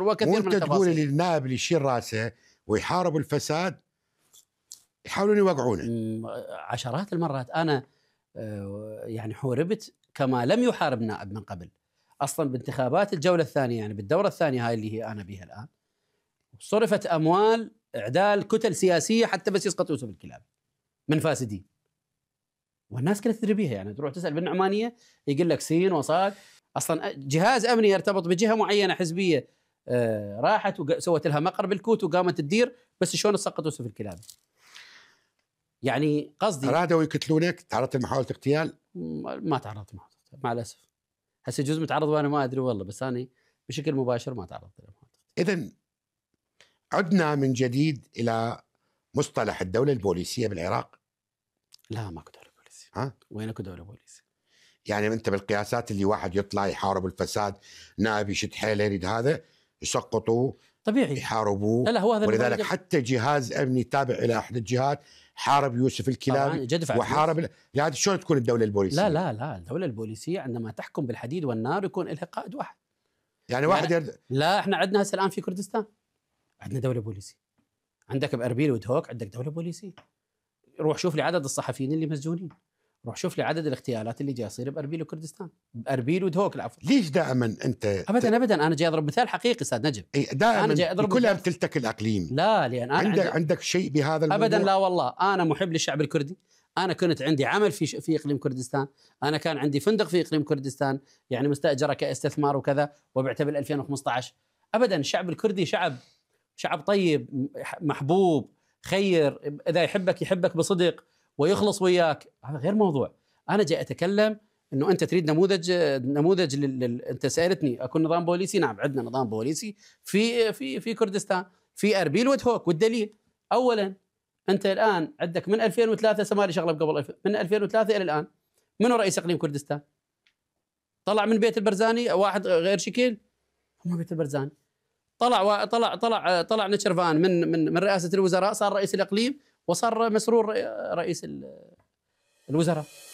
وكثير وانت من تقول النائب اللي يشيل راسه ويحارب الفساد يحاولون يوقعونه عشرات المرات انا آه، يعني حوربت كما لم يحارب نائب من قبل اصلا بانتخابات الجوله الثانيه يعني بالدوره الثانيه هاي اللي هي انا بها الان صرفت اموال اعدال كتل سياسيه حتى بس يسقط يوسف الكلاب من فاسدين والناس كانت تدري بيها يعني تروح تسال بالنعمانيه يقول لك سين وصاد اصلا جهاز امني يرتبط بجهه معينه حزبيه آه، راحت وسوت لها مقر بالكوت وقامت تدير بس شلون سقطوا يوسف الكلاب يعني قصدي ارادوا يقتلونك تعرضت لمحاوله اغتيال؟ ما تعرضت محاوله مع الاسف هسه جزء متعرض وانا ما ادري والله بس انا بشكل مباشر ما تعرضت لمحاوله اذا عدنا من جديد الى مصطلح الدوله البوليسيه بالعراق لا ماكو دوله بوليسيه ها وينكو دوله بوليسيه يعني انت بالقياسات اللي واحد يطلع يحارب الفساد نائب يشد حيله يريد هذا يسقطوه طبيعي يحاربوه لا لا هو هذا ولذلك حتى جهاز امني تابع الى احد الجهات حارب يوسف الكلابي وحارب يعني شلون تكون الدوله البوليسيه؟ لا لا لا الدوله البوليسيه عندما تحكم بالحديد والنار يكون لها قائد واحد يعني واحد يعني يرد... لا احنا عندنا هسه الان في كردستان عندنا دوله بوليسيه عندك باربيل ودهوك عندك دوله بوليسيه روح شوف لي عدد الصحفيين اللي مسجونين روح شوف لي عدد الاغتيالات اللي جاي يصير باربيل وكردستان باربيل ودهوك العفو ليش دائما انت ابدا ابدا انا جاي اضرب مثال حقيقي استاذ نجم اي دائما كلها بتلتك الاقليم لا لان انا عندك عندك شيء بهذا الموضوع ابدا لا والله انا محب للشعب الكردي انا كنت عندي عمل في في اقليم كردستان انا كان عندي فندق في اقليم كردستان يعني مستاجره كاستثمار وكذا وبعته بال 2015 ابدا الشعب الكردي شعب شعب طيب محبوب خير اذا يحبك يحبك بصدق ويخلص وياك هذا غير موضوع انا جاي اتكلم انه انت تريد نموذج نموذج لل... انت سالتني اكو نظام بوليسي نعم عندنا نظام بوليسي في في في كردستان في اربيل وتهوك والدليل اولا انت الان عندك من 2003 هسه شغله قبل من 2003 الى الان منو رئيس اقليم كردستان؟ طلع من بيت البرزاني واحد غير شكيل هم بيت البرزاني طلع و... طلع طلع طلع نتشرفان من من من رئاسه الوزراء صار رئيس الاقليم وصار مسرور رئيس الوزراء